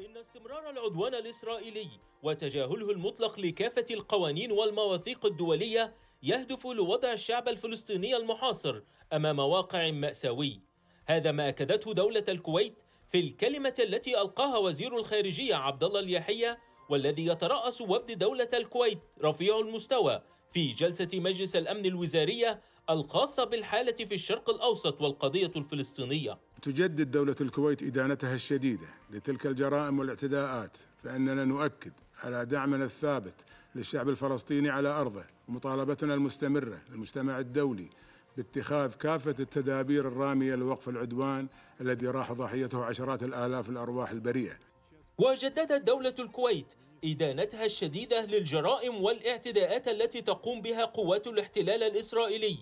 إن استمرار العدوان الإسرائيلي وتجاهله المطلق لكافة القوانين والمواثيق الدولية يهدف لوضع الشعب الفلسطيني المحاصر أمام واقع مأساوي هذا ما أكدته دولة الكويت في الكلمة التي ألقاها وزير الخارجية عبد الله اليحيى والذي يترأس وفد دولة الكويت رفيع المستوى في جلسة مجلس الأمن الوزارية الخاصة بالحالة في الشرق الأوسط والقضية الفلسطينية تجدد دولة الكويت إدانتها الشديدة لتلك الجرائم والاعتداءات فإننا نؤكد على دعمنا الثابت للشعب الفلسطيني على أرضه ومطالبتنا المستمرة للمجتمع الدولي باتخاذ كافة التدابير الرامية لوقف العدوان الذي راح ضحيته عشرات الآلاف الأرواح البريئة وجددت دولة الكويت إدانتها الشديدة للجرائم والاعتداءات التي تقوم بها قوات الاحتلال الإسرائيلي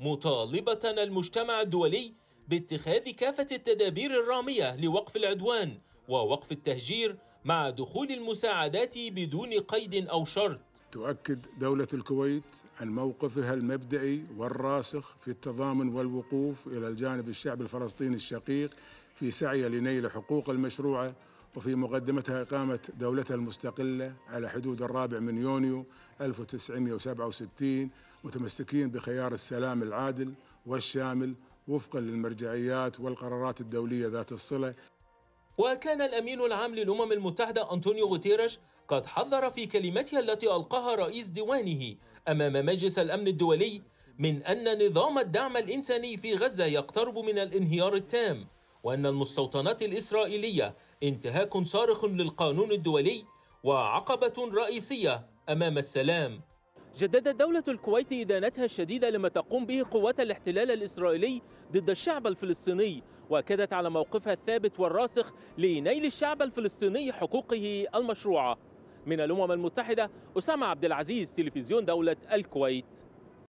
مطالبة المجتمع الدولي باتخاذ كافة التدابير الرامية لوقف العدوان ووقف التهجير مع دخول المساعدات بدون قيد أو شرط تؤكد دولة الكويت عن موقفها المبدئي والراسخ في التضامن والوقوف إلى الجانب الشعب الفلسطيني الشقيق في سعيه لنيل حقوق المشروعة وفي مقدمتها إقامة دولتها المستقلة على حدود الرابع من يونيو 1967 متمسكين بخيار السلام العادل والشامل وفقا للمرجعيات والقرارات الدولية ذات الصلة وكان الأمين العام للأمم المتحدة أنطونيو غوتيريش قد حذر في كلمتها التي ألقاها رئيس ديوانه أمام مجلس الأمن الدولي من أن نظام الدعم الإنساني في غزة يقترب من الانهيار التام وأن المستوطنات الإسرائيلية انتهاك صارخ للقانون الدولي وعقبة رئيسية أمام السلام جددت دولة الكويت إدانتها الشديدة لما تقوم به قوات الاحتلال الإسرائيلي ضد الشعب الفلسطيني واكدت على موقفها الثابت والراسخ لنيل الشعب الفلسطيني حقوقه المشروعة من الأمم المتحدة أسامة عبد العزيز تلفزيون دولة الكويت